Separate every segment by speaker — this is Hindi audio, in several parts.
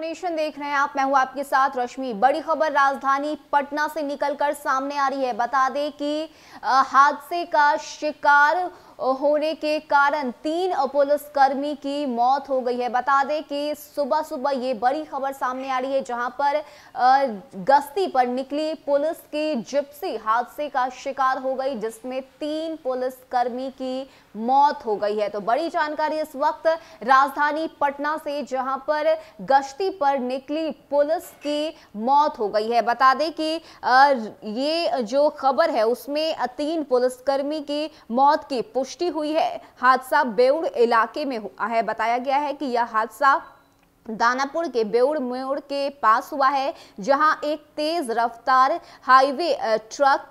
Speaker 1: नेशन देख रहे हैं आप मैं हूं आपके साथ रश्मि बड़ी खबर राजधानी पटना से निकलकर सामने आ रही है बता दें कि हादसे का शिकार होने के कारण तीन पुलिसकर्मी की मौत हो गई है बता दें कि सुबह सुबह ये बड़ी खबर सामने आ रही है जहां पर गश्ती पर निकली पुलिस की जिप्सी हादसे का शिकार हो गई जिसमें तीन पुलिसकर्मी की मौत हो गई है तो बड़ी जानकारी इस वक्त राजधानी पटना से जहां पर गश्ती पर निकली पुलिस की मौत हो गई है बता दें कि ये जो खबर है उसमें तीन पुलिसकर्मी की मौत की पुष्टि हुई है हादसा बेउड़ इलाके में हुआ है बताया गया है कि यह हादसा दानापुर के बेउड़ मेउड़ के पास हुआ है जहां एक तेज रफ्तार हाईवे ट्रक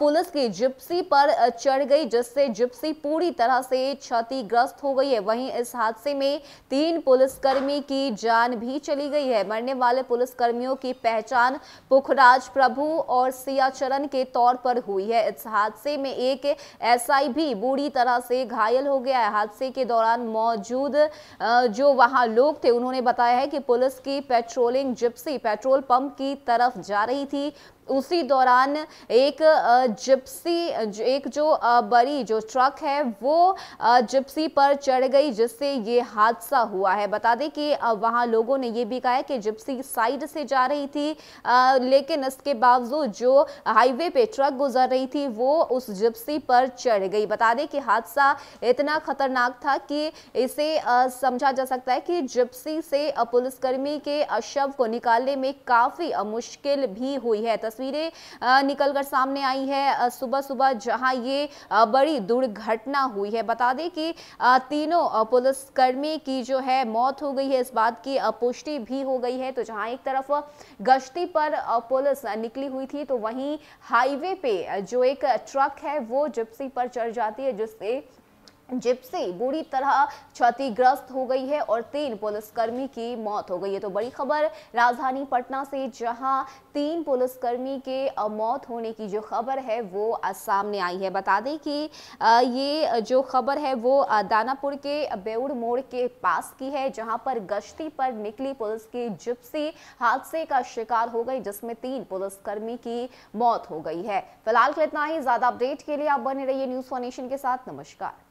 Speaker 1: पुलिस की जिप्सी पर चढ़ गई जिससे जिप्सी पूरी तरह से क्षतिग्रस्त हो गई है वहीं इस हादसे में तीन पुलिसकर्मी की जान भी चली गई है मरने वाले पुलिसकर्मियों की पहचान पुखराज प्रभु और सियाचरण के तौर पर हुई है इस हादसे में एक एस भी बुरी तरह से घायल हो गया है हादसे के दौरान मौजूद जो वहां लोग थे उन्होंने बताया है कि पुलिस की पेट्रोलिंग जिप्सी पेट्रोल पंप की तरफ जा रही थी उसी दौरान एक जिप्सी एक जो बड़ी जो ट्रक है वो जिप्सी पर चढ़ गई जिससे ये हादसा हुआ है बता दें कि वहाँ लोगों ने ये भी कहा है कि जिप्सी साइड से जा रही थी लेकिन इसके बावजूद जो हाईवे पे ट्रक गुजर रही थी वो उस जिप्सी पर चढ़ गई बता दें कि हादसा इतना खतरनाक था कि इसे समझा जा सकता है कि जिप्सी से पुलिसकर्मी के शव को निकालने में काफ़ी मुश्किल भी हुई है तस्वीर तस्वीरें निकलकर सामने आई है सुबह सुबह जहां ये बड़ी दुर्घटना हुई है बता दें कि तीनों पुलिसकर्मी की जो है मौत हो गई है इस बात की पुष्टि भी हो गई है तो जहां एक तरफ गश्ती पर पुलिस निकली हुई थी तो वहीं हाईवे पे जो एक ट्रक है वो जिप्सी पर चढ़ जाती है जिससे जिप्सी बुरी तरह क्षतिग्रस्त हो गई है और तीन पुलिसकर्मी की मौत हो गई है तो बड़ी खबर राजधानी पटना से जहां तीन पुलिसकर्मी के मौत होने की जो खबर है वो सामने आई है बता दें कि ये जो खबर है वो दानापुर के बेउड़ मोड़ के पास की है जहां पर गश्ती पर निकली पुलिस की जिप्सी हादसे का शिकार हो गई जिसमें तीन पुलिसकर्मी की मौत हो गई है फिलहाल के इतना ही ज्यादा अपडेट के लिए आप बने रहिए न्यूज फॉर नेशन के साथ नमस्कार